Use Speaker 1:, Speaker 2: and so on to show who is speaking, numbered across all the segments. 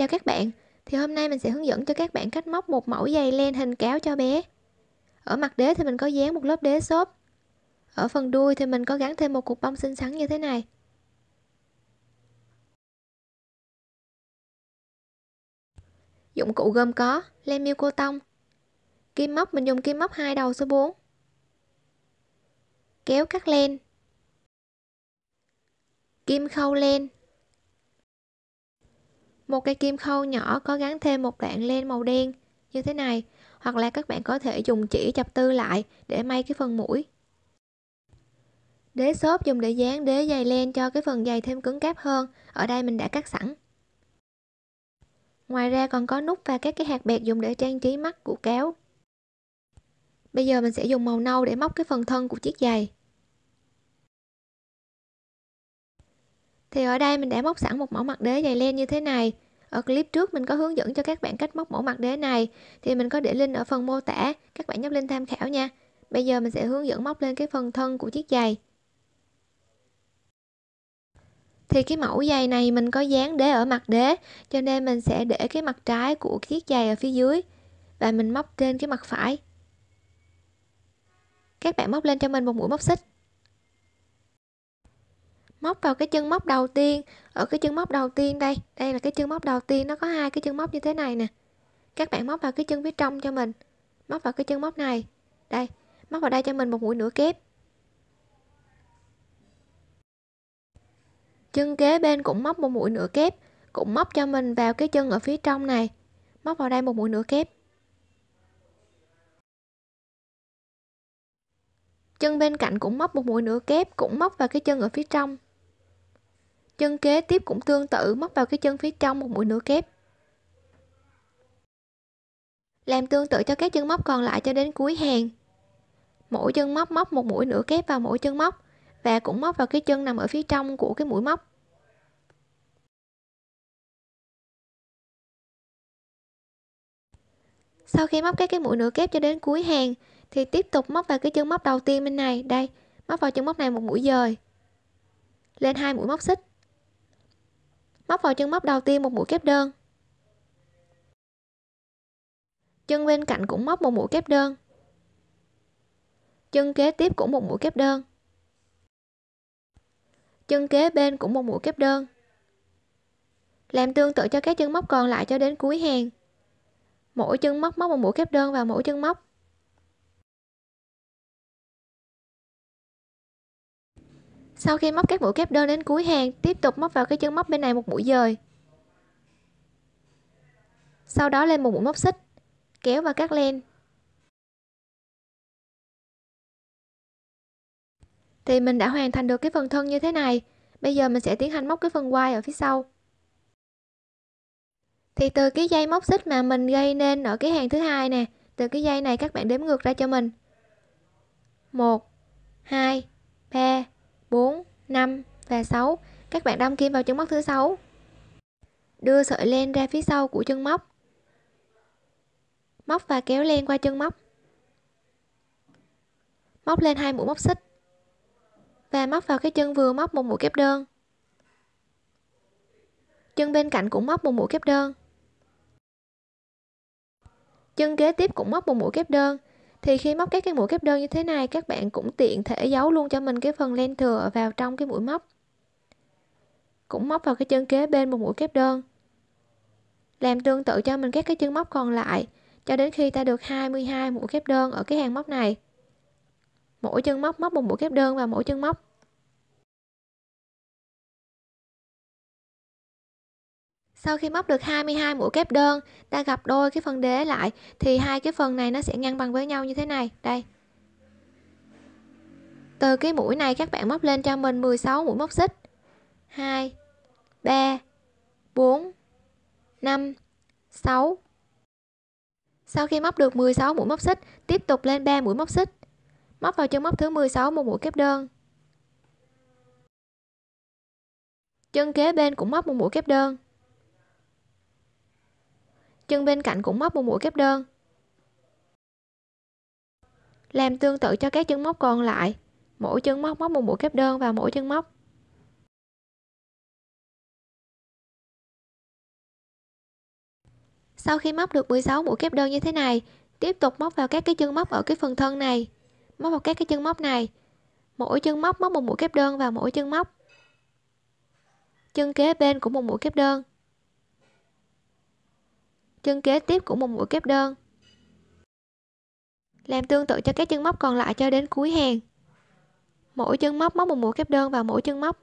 Speaker 1: Chào các bạn, thì hôm nay mình sẽ hướng dẫn cho các bạn cách móc một mẫu giày len hình cáo cho bé. Ở mặt đế thì mình có dán một lớp đế xốp. Ở phần đuôi thì mình có gắn thêm một cục bông xinh xắn như thế này. Dụng cụ gồm có len miêu cô tông, kim móc mình dùng kim móc hai đầu số 4, kéo cắt len, kim khâu len, một cây kim khâu nhỏ có gắn thêm một đoạn len màu đen như thế này, hoặc là các bạn có thể dùng chỉ chập tư lại để may cái phần mũi. Đế xốp dùng để dán đế dày len cho cái phần dày thêm cứng cáp hơn, ở đây mình đã cắt sẵn. Ngoài ra còn có nút và các cái hạt bẹt dùng để trang trí mắt của kéo Bây giờ mình sẽ dùng màu nâu để móc cái phần thân của chiếc giày. Thì ở đây mình đã móc sẵn một mẫu mặt đế dày len như thế này. Ở clip trước mình có hướng dẫn cho các bạn cách móc mẫu mặt đế này thì mình có để link ở phần mô tả, các bạn nhấp link tham khảo nha. Bây giờ mình sẽ hướng dẫn móc lên cái phần thân của chiếc giày. Thì cái mẫu giày này mình có dán đế ở mặt đế cho nên mình sẽ để cái mặt trái của chiếc giày ở phía dưới và mình móc trên cái mặt phải. Các bạn móc lên cho mình một mũi móc xích móc vào cái chân móc đầu tiên ở cái chân móc đầu tiên đây đây là cái chân móc đầu tiên nó có hai cái chân móc như thế này nè các bạn móc vào cái chân phía trong cho mình móc vào cái chân móc này đây móc vào đây cho mình một mũi nửa kép chân kế bên cũng móc một mũi nửa kép cũng móc cho mình vào cái chân ở phía trong này móc vào đây một mũi nửa kép chân bên cạnh cũng móc một mũi nửa kép cũng móc vào cái chân ở phía trong chân kế tiếp cũng tương tự móc vào cái chân phía trong một mũi nửa kép làm tương tự cho các chân móc còn lại cho đến cuối hàng mỗi chân móc móc một mũi nửa kép vào mỗi chân móc và cũng móc vào cái chân nằm ở phía trong của cái mũi móc
Speaker 2: sau khi móc các cái mũi
Speaker 1: nửa kép cho đến cuối hàng thì tiếp tục móc vào cái chân móc đầu tiên bên này đây móc vào chân móc này một mũi dời lên hai mũi móc xích móc vào chân móc đầu tiên một mũi kép đơn chân bên cạnh cũng móc một mũi kép đơn chân kế tiếp cũng một mũi kép đơn chân kế bên cũng một mũi kép đơn làm tương tự cho các chân móc còn lại cho đến cuối hàng mỗi chân móc móc một mũi kép đơn vào mỗi chân móc sau khi móc các mũi kép đơn đến cuối hàng tiếp tục móc vào cái chân móc bên này một mũi dời sau đó lên một mũi móc xích kéo và cắt len thì mình đã hoàn thành được cái phần thân như thế này bây giờ mình sẽ tiến hành móc cái phần quai ở phía sau thì từ cái dây móc xích mà mình gây nên ở cái hàng thứ hai nè từ cái dây này các bạn đếm ngược ra cho mình 1 2 3 4, 5 và 6. Các bạn đâm kim vào chân móc thứ 6. Đưa sợi len ra phía sau của chân móc. Móc và kéo len qua chân móc. Móc lên hai mũi móc xích. Và móc vào cái chân vừa móc một mũi kép đơn. Chân bên cạnh cũng móc một mũi kép đơn. Chân kế tiếp cũng móc một mũi kép đơn thì khi móc các cái mũi kép đơn như thế này các bạn cũng tiện thể giấu luôn cho mình cái phần len thừa vào trong cái mũi móc cũng móc vào cái chân kế bên một mũi kép đơn làm tương tự cho mình các cái chân móc còn lại cho đến khi ta được 22 mũi kép đơn ở cái hàng móc này mỗi chân móc móc một mũi kép đơn và mỗi chân móc sau khi móc được 22 mũi kép đơn ta gặp đôi cái phần đế lại thì hai cái phần này nó sẽ ngang bằng với nhau như thế này đây từ cái mũi này các bạn móc lên cho mình 16 mũi móc xích 2 3 4 5 6 sau khi móc được 16 mũi móc xích tiếp tục lên 3 mũi móc xích móc vào chân móc thứ 16 một mũi kép đơn chân kế bên cũng móc một mũi kép đơn chân bên cạnh cũng móc một mũi kép đơn làm tương tự cho các chân móc còn lại mỗi chân móc móc một mũi
Speaker 2: kép đơn vào mỗi chân móc
Speaker 1: sau khi móc được 16 mũi kép đơn như thế này tiếp tục móc vào các cái chân móc ở cái phần thân này móc vào các cái chân móc này mỗi chân móc móc một mũi kép đơn vào mỗi chân móc chân kế bên cũng một mũi kép đơn chân kế tiếp của một mũi kép đơn làm tương tự cho các chân móc còn lại cho đến cuối hàng mỗi chân móc
Speaker 2: móc một mũi kép đơn vào mỗi chân móc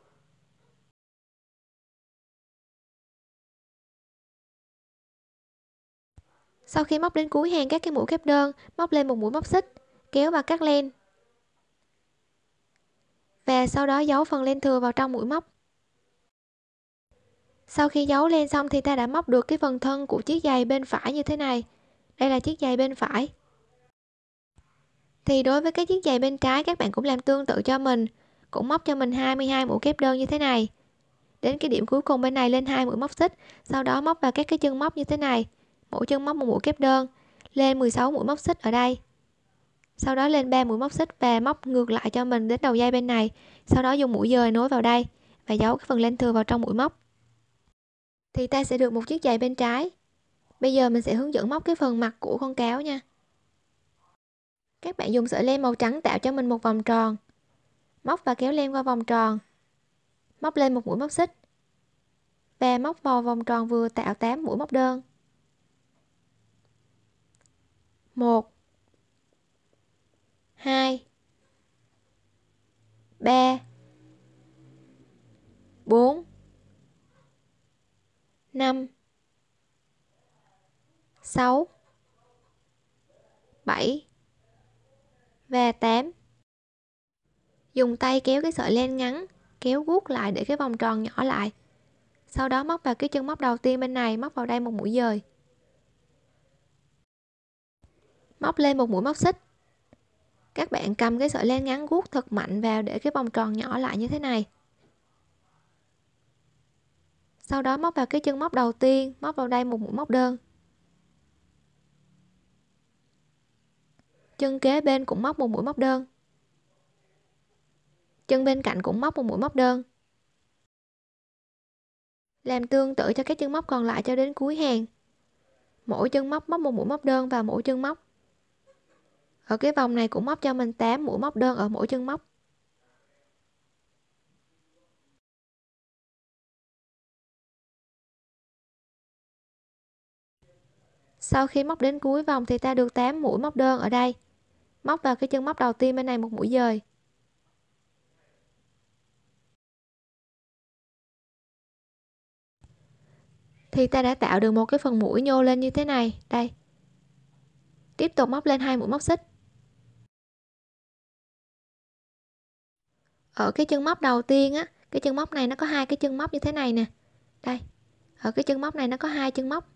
Speaker 2: sau khi móc đến cuối hàng các cái mũi kép đơn
Speaker 1: móc lên một mũi móc xích kéo và cắt len và sau đó giấu phần len thừa vào trong mũi móc sau khi giấu lên xong thì ta đã móc được cái phần thân của chiếc giày bên phải như thế này. Đây là chiếc giày bên phải. Thì đối với cái chiếc giày bên trái các bạn cũng làm tương tự cho mình, cũng móc cho mình 22 mũi kép đơn như thế này. Đến cái điểm cuối cùng bên này lên hai mũi móc xích, sau đó móc vào các cái chân móc như thế này, mỗi chân móc một mũi kép đơn, lên 16 mũi móc xích ở đây. Sau đó lên 3 mũi móc xích và móc ngược lại cho mình đến đầu dây bên này, sau đó dùng mũi dời nối vào đây và giấu cái phần lên thừa vào trong mũi móc thì ta sẽ được một chiếc giày bên trái. Bây giờ mình sẽ hướng dẫn móc cái phần mặt của con cáo nha. Các bạn dùng sợi len màu trắng tạo cho mình một vòng tròn. Móc và kéo len qua vòng tròn. Móc lên một mũi móc xích. Và móc vào vòng tròn vừa tạo 8 mũi móc đơn. 1 năm sáu bảy và tám dùng tay kéo cái sợi len ngắn kéo guốc lại để cái vòng tròn nhỏ lại sau đó móc vào cái chân móc đầu tiên bên này móc vào đây một mũi dời móc lên một mũi móc xích các bạn cầm cái sợi len ngắn guốc thật mạnh vào để cái vòng tròn nhỏ lại như thế này sau đó móc vào cái chân móc đầu tiên móc vào đây một mũi móc đơn chân kế bên cũng móc một mũi móc đơn chân bên cạnh cũng móc một mũi móc đơn làm tương tự cho các chân móc còn lại cho đến cuối hàng mỗi chân móc móc một mũi móc đơn vào mỗi chân móc ở cái vòng này cũng móc cho mình 8 mũi móc đơn ở mỗi chân móc sau khi móc đến cuối vòng thì ta được 8 mũi móc đơn ở đây móc vào cái chân móc đầu tiên bên này một mũi dời
Speaker 2: thì ta đã tạo được một cái phần mũi nhô lên như thế này đây tiếp tục móc lên hai mũi móc xích ở cái
Speaker 1: chân móc đầu tiên á cái chân móc này nó có hai cái chân móc như thế này nè đây ở cái chân móc này nó có hai chân móc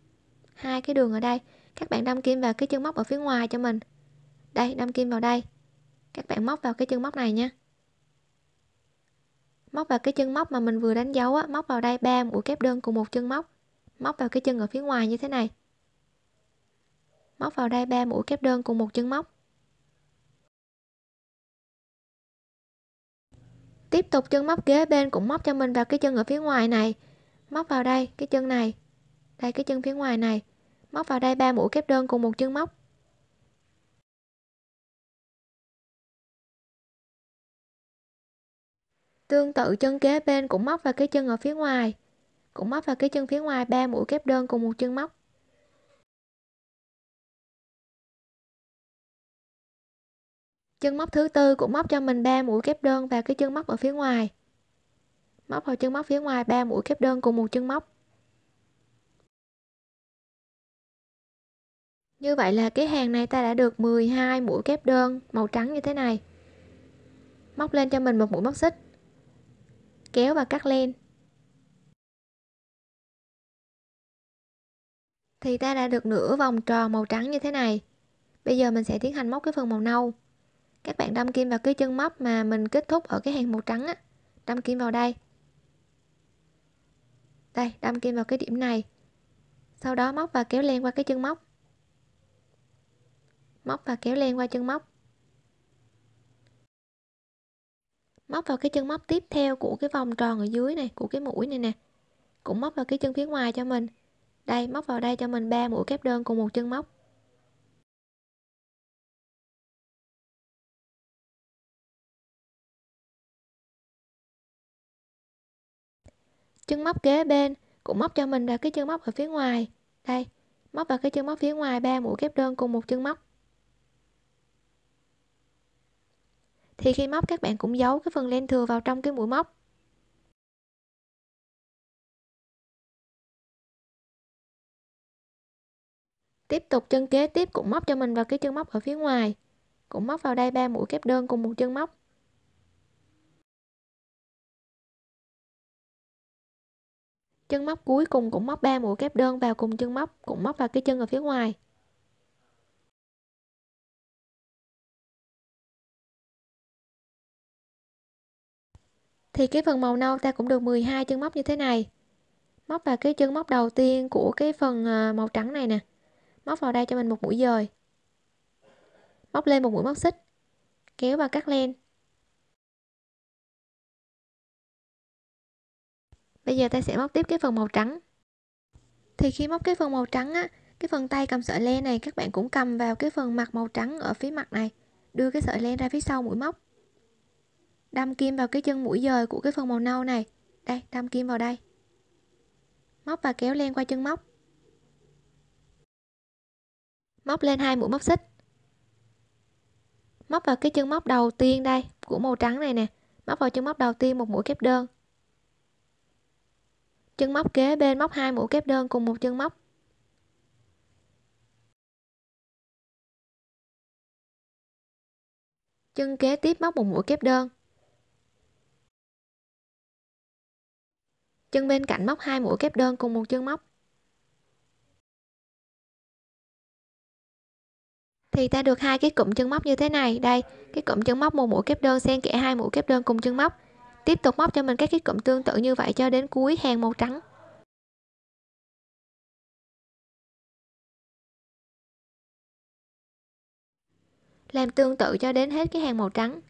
Speaker 1: hai cái đường ở đây các bạn đâm kim vào cái chân móc ở phía ngoài cho mình đây đâm kim vào đây các bạn móc vào cái chân móc này nha móc vào cái chân móc mà mình vừa đánh dấu á móc vào đây ba mũi kép đơn cùng một chân móc móc vào cái chân ở phía ngoài như thế này móc vào đây ba mũi kép đơn cùng một chân móc tiếp tục chân móc kế bên cũng móc cho mình vào cái chân ở phía ngoài này móc vào đây cái chân này đây cái chân phía ngoài này Móc vào đây ba mũi kép đơn cùng một chân móc Tương tự chân kế bên cũng móc vào cái chân ở phía ngoài Cũng móc vào cái chân phía ngoài ba mũi kép đơn cùng một chân móc Chân móc thứ tư cũng móc cho mình ba mũi kép đơn vào cái chân móc ở phía ngoài. Móc vào chân móc phía ngoài ba mũi kép đơn cùng một chân móc. Như vậy là cái hàng này ta đã được 12 mũi kép đơn màu trắng như thế này. Móc lên cho mình một mũi móc xích. Kéo và cắt len. Thì ta đã được nửa vòng tròn màu trắng như thế này. Bây giờ mình sẽ tiến hành móc cái phần màu nâu. Các bạn đâm kim vào cái chân móc mà mình kết thúc ở cái hàng màu trắng á. Đâm kim vào đây. Đây, đâm kim vào cái điểm này. Sau đó móc và kéo len qua cái chân móc móc và kéo len qua chân móc móc vào cái chân móc tiếp theo của cái vòng tròn ở dưới này của cái mũi này nè cũng móc vào cái chân phía ngoài cho mình đây móc vào đây cho mình ba mũi kép đơn cùng một chân móc chân móc kế bên cũng móc cho mình là cái chân móc ở phía ngoài đây móc vào cái chân móc phía ngoài ba mũi kép đơn cùng một chân móc thì khi móc các bạn cũng giấu cái phần len thừa vào
Speaker 2: trong cái mũi móc tiếp tục chân kế tiếp cũng móc cho mình vào cái chân móc ở phía ngoài cũng móc vào đây ba mũi kép đơn cùng một chân móc chân móc cuối cùng cũng móc ba mũi kép đơn vào cùng chân móc cũng móc vào cái chân ở phía ngoài
Speaker 1: thì cái phần màu nâu ta cũng được 12 chân móc như thế này móc vào cái chân móc đầu tiên của cái phần à, màu trắng này nè móc vào đây cho mình một mũi dời móc lên một mũi móc xích kéo vào cắt len bây giờ ta sẽ móc tiếp cái phần màu trắng thì khi móc cái phần màu trắng á cái phần tay cầm sợi len này các bạn cũng cầm vào cái phần mặt màu trắng ở phía mặt này đưa cái sợi len ra phía sau mũi móc đâm kim vào cái chân mũi dời của cái phần màu nâu này đây đâm kim vào đây móc và kéo len qua chân móc móc lên hai mũi móc xích móc vào cái chân móc đầu tiên đây của màu trắng này nè móc vào chân móc đầu tiên một mũi kép đơn chân móc kế bên móc hai mũi kép đơn cùng một chân móc
Speaker 2: chân kế tiếp móc một mũi kép đơn chân bên cạnh móc hai mũi kép đơn cùng một chân móc thì ta được
Speaker 1: hai cái cụm chân móc như thế này đây cái cụm chân móc một mũi kép đơn xen kẽ hai mũi kép đơn cùng chân móc tiếp tục móc cho mình các cái cụm tương tự như vậy cho đến cuối hàng màu trắng làm tương tự cho đến hết cái hàng màu trắng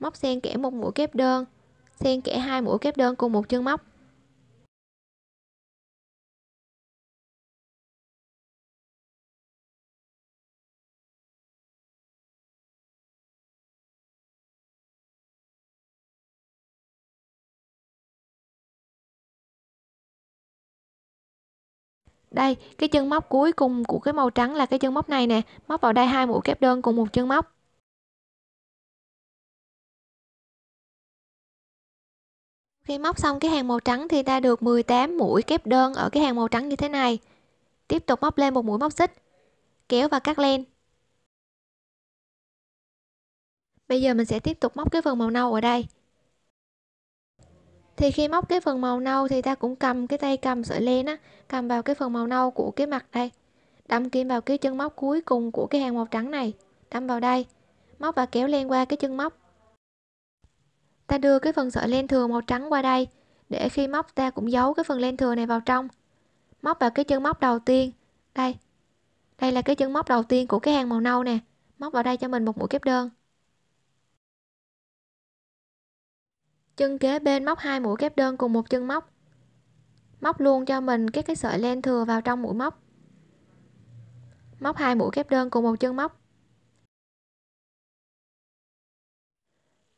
Speaker 1: móc xen kẽ một mũi kép đơn xen kẽ hai mũi kép đơn cùng một chân móc
Speaker 2: đây cái chân móc cuối cùng của cái màu trắng là cái chân móc này nè móc vào đây hai mũi kép đơn cùng một chân móc
Speaker 1: khi móc xong cái hàng màu trắng thì ta được 18 mũi kép đơn ở cái hàng màu trắng như thế này tiếp tục móc lên một mũi móc xích kéo và cắt len
Speaker 2: bây giờ mình sẽ tiếp tục móc cái phần màu nâu ở đây
Speaker 1: thì khi móc cái phần màu nâu thì ta cũng cầm cái tay cầm sợi len á cầm vào cái phần màu nâu của cái mặt đây đâm kim vào cái chân móc cuối cùng của cái hàng màu trắng này đâm vào đây móc và kéo len qua cái chân móc ta đưa cái phần sợi len thừa màu trắng qua đây để khi móc ta cũng giấu cái phần len thừa này vào trong móc vào cái chân móc đầu tiên đây đây là cái chân móc đầu tiên của cái hàng màu nâu nè móc vào đây cho mình một mũi kép đơn chân kế bên móc hai mũi kép đơn cùng một chân móc móc luôn cho mình các cái sợi len thừa vào trong mũi móc móc hai mũi kép đơn cùng một chân móc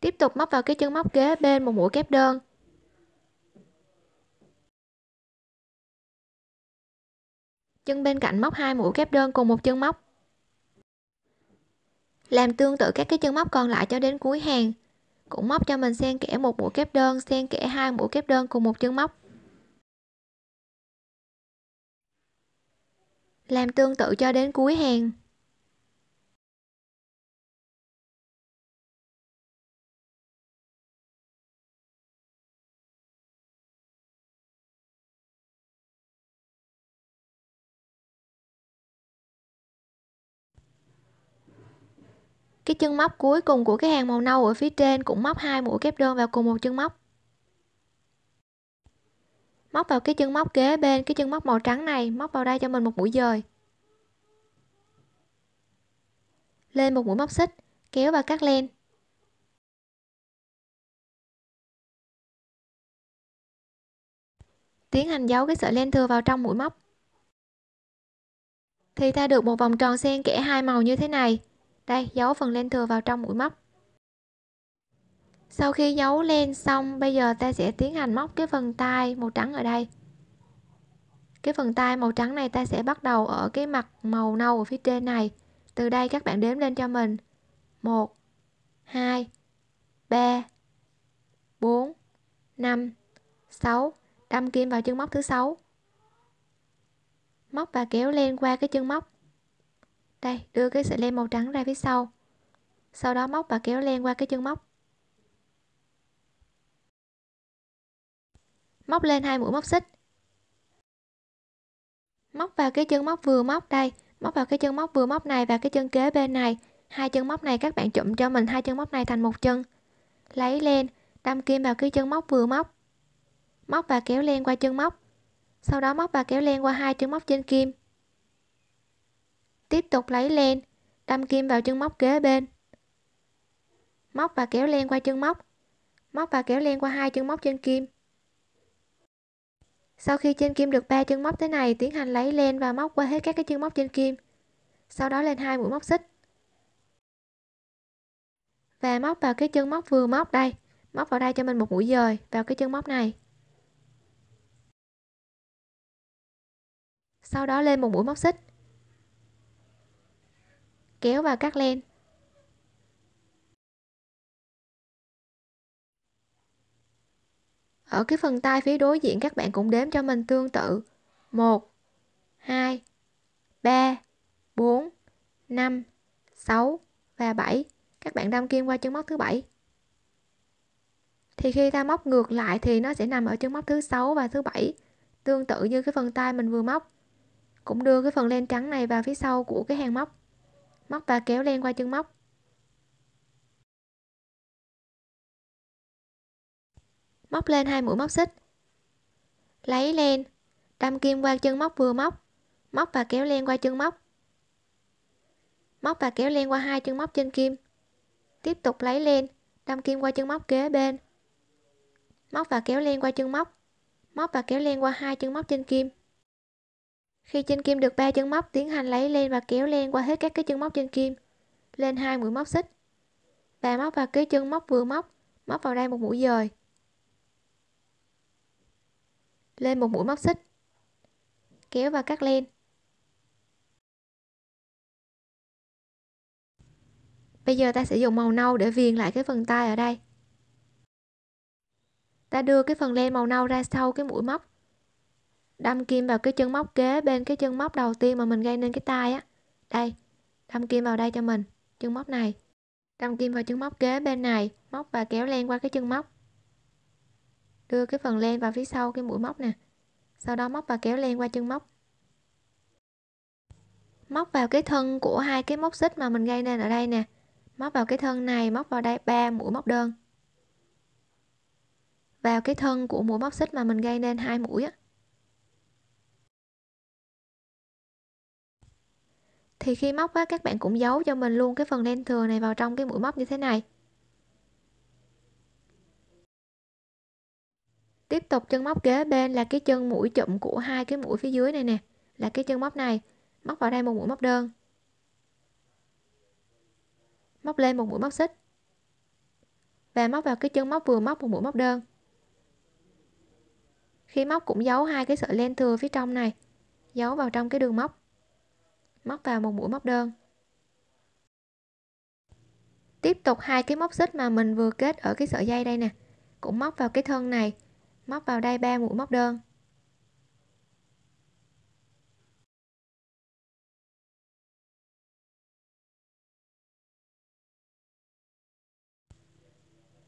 Speaker 1: tiếp tục móc vào cái chân móc
Speaker 2: kế bên một mũi kép đơn
Speaker 1: chân bên cạnh móc hai mũi kép đơn cùng một chân móc làm tương tự các cái chân móc còn lại cho đến cuối hàng cũng móc cho mình xen kẽ một mũi kép đơn xen kẽ hai mũi kép đơn cùng một chân móc làm tương tự cho đến cuối hàng cái chân móc cuối cùng của cái hàng màu nâu ở phía trên cũng móc hai mũi kép đơn vào cùng một chân móc móc vào cái chân móc kế bên cái chân móc màu trắng này móc vào đây cho mình một mũi dời lên một mũi móc xích kéo và cắt len
Speaker 2: tiến hành giấu cái sợi len thừa vào
Speaker 1: trong mũi móc thì ta được một vòng tròn xen kẽ hai màu như thế này đây giấu phần len thừa vào trong mũi móc sau khi giấu len xong bây giờ ta sẽ tiến hành móc cái phần tay màu trắng ở đây cái phần tay màu trắng này ta sẽ bắt đầu ở cái mặt màu nâu ở phía trên này từ đây các bạn đếm lên cho mình 1 2 3 4 5 6 đâm kim vào chân móc thứ sáu móc và kéo len qua cái chân móc đây, đưa cái sợi len màu trắng ra phía sau. Sau đó móc và kéo len qua cái chân móc. Móc lên hai mũi móc xích. Móc vào cái chân móc vừa móc đây, móc vào cái chân móc vừa móc này và cái chân kế bên này. Hai chân móc này các bạn chụm cho mình hai chân móc này thành một chân. Lấy len, đâm kim vào cái chân móc vừa móc. Móc và kéo len qua chân móc. Sau đó móc và kéo len qua hai chân móc trên kim tiếp tục lấy len, đâm kim vào chân móc kế bên. Móc và kéo len qua chân móc, móc và kéo len qua hai chân móc trên kim. Sau khi trên kim được 3 chân móc thế này, tiến hành lấy len và móc qua hết các cái chân móc trên kim. Sau đó lên hai mũi móc xích. Và móc vào cái chân móc vừa móc đây, móc
Speaker 2: vào đây cho mình một mũi dời vào cái chân móc này. Sau đó lên một mũi móc xích kéo vào cắt len
Speaker 1: Ở cái phần tay phía đối diện các bạn cũng đếm cho mình tương tự 1, 2, 3, 4, 5, 6 và 7 Các bạn đâm kim qua chân móc thứ bảy. Thì khi ta móc ngược lại thì nó sẽ nằm ở chân móc thứ sáu và thứ bảy. Tương tự như cái phần tay mình vừa móc Cũng đưa cái phần len trắng này vào phía sau của cái hàng móc móc
Speaker 2: và kéo len qua chân móc
Speaker 1: móc lên hai mũi móc xích lấy len đâm kim qua chân móc vừa móc móc và kéo len qua chân móc móc và kéo len qua hai chân móc trên kim tiếp tục lấy len đâm kim qua chân móc kế bên móc và kéo len qua chân móc móc và kéo len qua hai chân móc trên kim khi trên kim được 3 chân móc, tiến hành lấy len và kéo len qua hết các cái chân móc trên kim, lên hai mũi móc xích. Và móc vào cái chân móc vừa móc, móc vào đây một mũi dời. Lên một mũi móc xích.
Speaker 2: Kéo và cắt len.
Speaker 1: Bây giờ ta sẽ dùng màu nâu để viền lại cái phần tay ở đây. Ta đưa cái phần len màu nâu ra sau cái mũi móc đâm kim vào cái chân móc kế bên cái chân móc đầu tiên mà mình gây nên cái tay á đây đâm kim vào đây cho mình chân móc này đâm kim vào chân móc kế bên này móc và kéo len qua cái chân móc đưa cái phần len vào phía sau cái mũi móc nè sau đó móc và kéo len qua chân móc móc vào cái thân của hai cái móc xích mà mình gây nên ở đây nè móc vào cái thân này móc vào đây ba mũi móc đơn vào cái thân của mũi móc xích mà mình gây nên hai mũi á thì khi móc á, các bạn cũng giấu cho mình luôn cái phần len thừa này vào trong cái mũi móc như thế này tiếp tục chân móc kế bên là cái chân mũi chụm của hai cái mũi phía dưới này nè là cái chân móc này móc vào đây một mũi móc đơn móc lên một mũi móc xích và móc vào cái chân móc vừa móc một mũi móc đơn khi móc cũng giấu hai cái sợi len thừa phía trong này giấu vào trong cái đường móc móc vào một mũi móc đơn tiếp tục hai cái móc xích mà mình vừa kết ở cái sợi dây đây nè cũng móc vào cái thân này móc vào đây ba mũi móc đơn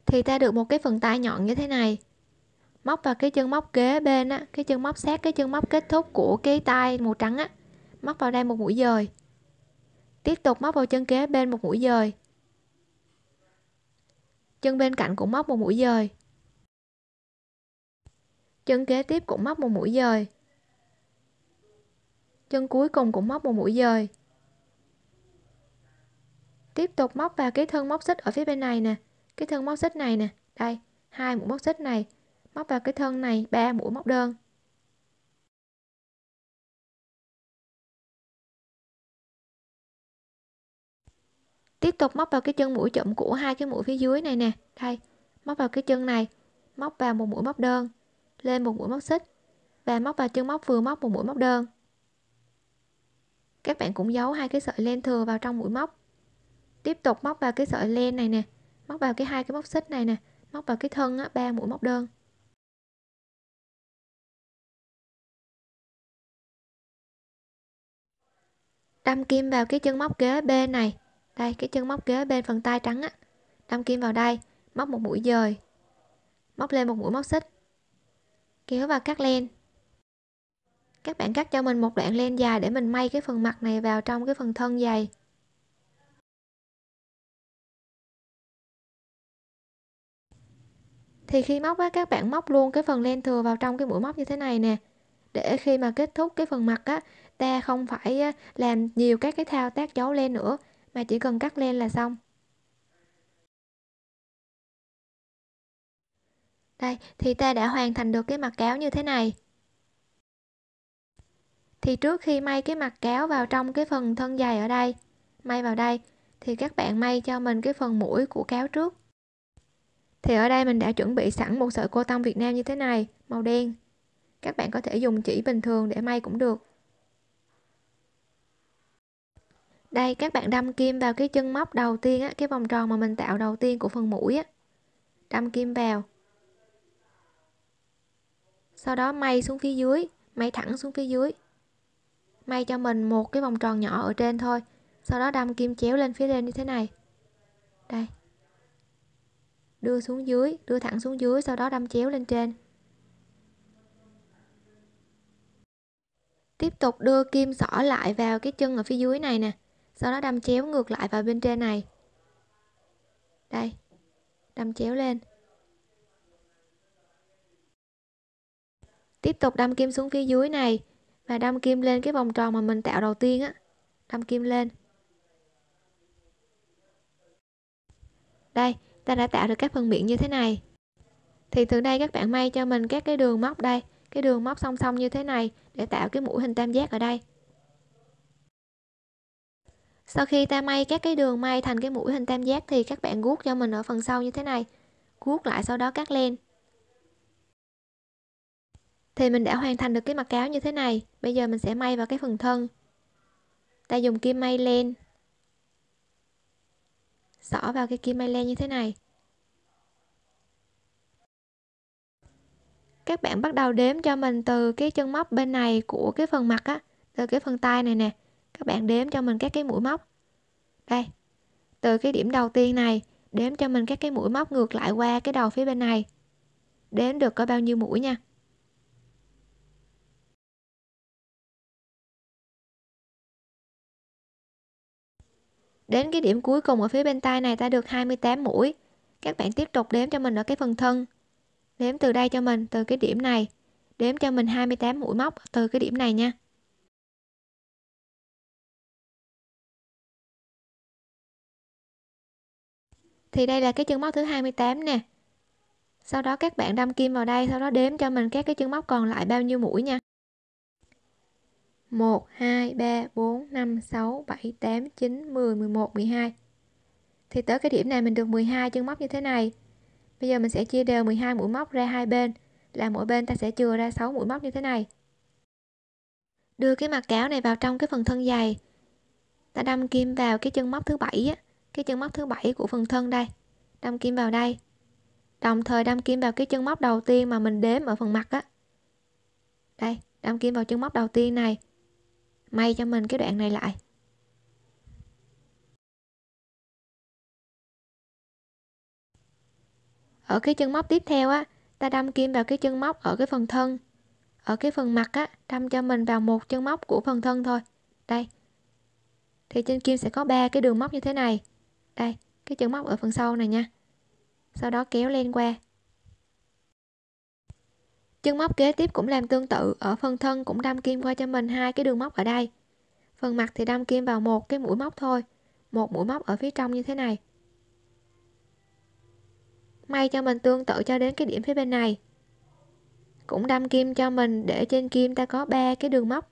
Speaker 2: thì ta được một cái phần
Speaker 1: tay nhọn như thế này móc vào cái chân móc kế bên á cái chân móc sát cái chân móc kết thúc của cái tay màu trắng á móc vào đây một mũi dời tiếp tục móc vào chân kế bên một mũi dời chân bên cạnh cũng móc một mũi dời chân kế tiếp cũng móc một mũi dời chân cuối cùng cũng móc một mũi dời tiếp tục móc vào cái thân móc xích ở phía bên này nè cái thân móc xích này nè đây hai mũi móc xích này móc vào cái thân này ba mũi móc đơn tiếp tục móc vào cái chân mũi chậm của hai cái mũi phía dưới này nè đây móc vào cái chân này móc vào một mũi móc đơn lên một mũi móc xích và móc vào chân móc vừa móc một mũi móc đơn các bạn cũng giấu hai cái sợi len thừa vào trong mũi móc tiếp tục móc vào cái sợi len này nè móc vào cái hai cái móc xích này nè móc vào cái
Speaker 2: thân ba mũi móc đơn
Speaker 1: đâm kim vào cái chân móc kế bên này đây cái chân móc ghế bên phần tay trắng á Đâm kim vào đây Móc một mũi dời Móc lên một mũi móc xích Kéo và cắt len Các bạn cắt cho mình một đoạn len dài để mình may cái phần mặt này vào trong cái phần thân dày thì khi móc á các bạn móc luôn cái phần len thừa vào trong cái mũi móc như thế này nè để khi mà kết thúc cái phần mặt á ta không phải làm nhiều các cái thao tác giấu len nữa mà chỉ cần cắt len là xong đây thì ta đã hoàn thành được cái mặt cáo như thế này thì trước khi may cái mặt cáo vào trong cái phần thân dày ở đây may vào đây thì các bạn may cho mình cái phần mũi của cáo trước thì ở đây mình đã chuẩn bị sẵn một sợi cô tông Việt Nam như thế này màu đen các bạn có thể dùng chỉ bình thường để may cũng được đây các bạn đâm kim vào cái chân móc đầu tiên á, cái vòng tròn mà mình tạo đầu tiên của phần mũi á đâm kim vào sau đó may xuống phía dưới may thẳng xuống phía dưới may cho mình một cái vòng tròn nhỏ ở trên thôi sau đó đâm kim chéo lên phía trên như thế này đây đưa xuống dưới đưa thẳng xuống dưới sau đó đâm chéo lên trên tiếp tục đưa kim xỏ lại vào cái chân ở phía dưới này nè sau đó đâm chéo ngược lại vào bên trên này đây đâm chéo lên tiếp tục đâm kim xuống phía dưới này và đâm kim lên cái vòng tròn mà mình tạo đầu tiên á đâm kim lên đây ta đã tạo được các phần miệng như thế này thì từ đây các bạn may cho mình các cái đường móc đây cái đường móc song song như thế này để tạo cái mũi hình tam giác ở đây sau khi ta may các cái đường may thành cái mũi hình tam giác thì các bạn guốc cho mình ở phần sau như thế này guốc lại sau đó cắt len thì mình đã hoàn thành được cái mặt cáo như thế này bây giờ mình sẽ may vào cái phần thân ta dùng kim may len xỏ vào cái kim may len như thế này các bạn bắt đầu đếm cho mình từ cái chân móc bên này của cái phần mặt á từ cái phần tay này nè các bạn đếm cho mình các cái mũi móc đây từ cái điểm đầu tiên này đếm cho mình các cái mũi móc ngược lại qua cái đầu phía bên này đếm được có bao nhiêu mũi nha đến cái điểm cuối cùng ở phía bên tay này ta được 28 mũi các bạn tiếp tục đếm cho mình ở cái phần thân đếm từ đây cho mình từ cái điểm này đếm cho mình 28 mũi móc từ cái điểm này nha thì đây là cái chân móc thứ 28 nè sau đó các bạn đâm kim vào đây sau đó đếm cho mình các cái chân móc còn lại bao nhiêu mũi nha 1 2 3 4 5 6 7 8 9 10 11 12 thì tới cái điểm này mình được 12 chân móc như thế này bây giờ mình sẽ chia đều 12 mũi móc ra hai bên là mỗi bên ta sẽ chừa ra 6 mũi móc như thế này đưa cái mặt cáo này vào trong cái phần thân dày ta đâm kim vào cái chân móc thứ bảy á cái chân móc thứ bảy của phần thân đây đâm kim vào đây đồng thời đâm kim vào cái chân móc đầu tiên mà mình đếm ở phần mặt á đây đâm kim vào chân móc đầu tiên này may cho mình cái đoạn này lại
Speaker 2: ở cái chân móc tiếp
Speaker 1: theo á ta đâm kim vào cái chân móc ở cái phần thân ở cái phần mặt á đâm cho mình vào một chân móc của phần thân thôi đây thì trên kim sẽ có ba cái đường móc như thế này đây cái chân móc ở phần sau này nha sau đó kéo lên qua chân móc kế tiếp cũng làm tương tự ở phần thân cũng đâm kim qua cho mình hai cái đường móc ở đây phần mặt thì đâm kim vào một cái mũi móc thôi một mũi móc ở phía trong như thế này may cho mình tương tự cho đến cái điểm phía bên này cũng đâm kim cho mình để trên kim ta có ba cái đường móc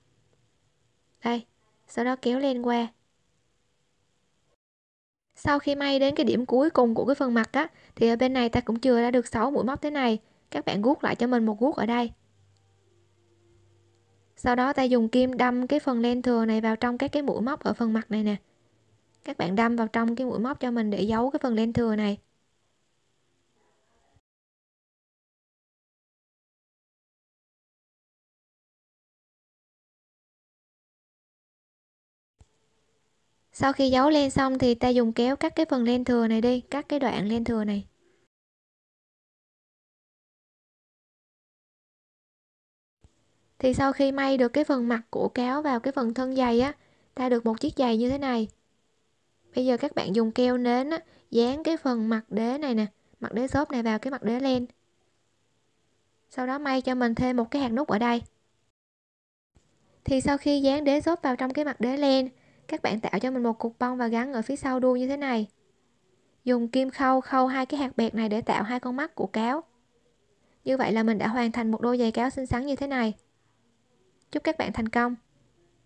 Speaker 1: đây sau đó kéo lên qua sau khi may đến cái điểm cuối cùng của cái phần mặt á, thì ở bên này ta cũng chưa đã được 6 mũi móc thế này. Các bạn guốc lại cho mình một guốc ở đây. Sau đó ta dùng kim đâm cái phần len thừa này vào trong các cái mũi móc ở phần mặt này nè. Các bạn đâm vào trong cái mũi móc cho mình để giấu cái phần len thừa này.
Speaker 2: sau khi giấu len xong thì ta dùng kéo cắt cái phần len thừa này đi cắt cái đoạn len thừa này thì sau khi may được cái phần
Speaker 1: mặt của kéo vào cái phần thân giày á ta được một chiếc giày như thế này bây giờ các bạn dùng keo nến á dán cái phần mặt đế này nè mặt đế xốp này vào cái mặt đế len sau đó may cho mình thêm một cái hạt nút ở đây thì sau khi dán đế xốp vào trong cái mặt đế len các bạn tạo cho mình một cục bông và gắn ở phía sau đuôi như thế này. Dùng kim khâu khâu hai cái hạt bẹt này để tạo hai con mắt của cáo. Như vậy là mình đã hoàn thành một đôi giày cáo xinh xắn như thế này. Chúc các bạn
Speaker 2: thành công!